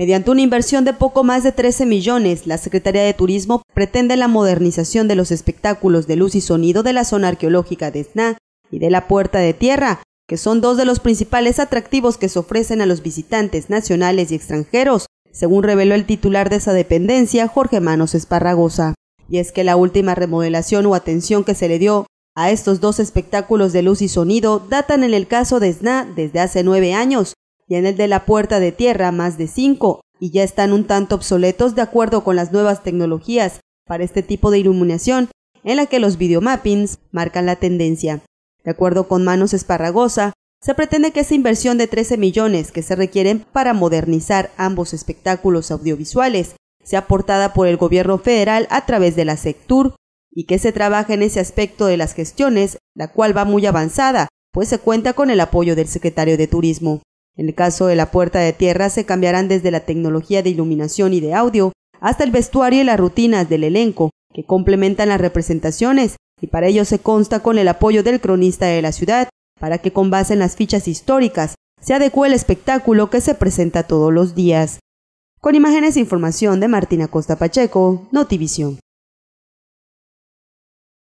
Mediante una inversión de poco más de 13 millones, la Secretaría de Turismo pretende la modernización de los espectáculos de luz y sonido de la zona arqueológica de Sna y de la Puerta de Tierra, que son dos de los principales atractivos que se ofrecen a los visitantes nacionales y extranjeros, según reveló el titular de esa dependencia, Jorge Manos Esparragosa. Y es que la última remodelación o atención que se le dio a estos dos espectáculos de luz y sonido datan en el caso de SNA desde hace nueve años, y en el de la puerta de tierra más de cinco, y ya están un tanto obsoletos de acuerdo con las nuevas tecnologías para este tipo de iluminación, en la que los videomappings marcan la tendencia. De acuerdo con Manos Esparragosa, se pretende que esa inversión de 13 millones que se requieren para modernizar ambos espectáculos audiovisuales sea aportada por el gobierno federal a través de la SECTUR y que se trabaje en ese aspecto de las gestiones, la cual va muy avanzada, pues se cuenta con el apoyo del secretario de Turismo. En el caso de la puerta de tierra se cambiarán desde la tecnología de iluminación y de audio hasta el vestuario y las rutinas del elenco, que complementan las representaciones, y para ello se consta con el apoyo del cronista de la ciudad, para que con base en las fichas históricas se adecue el espectáculo que se presenta todos los días. Con imágenes e información de Martina Costa Pacheco, Notivisión.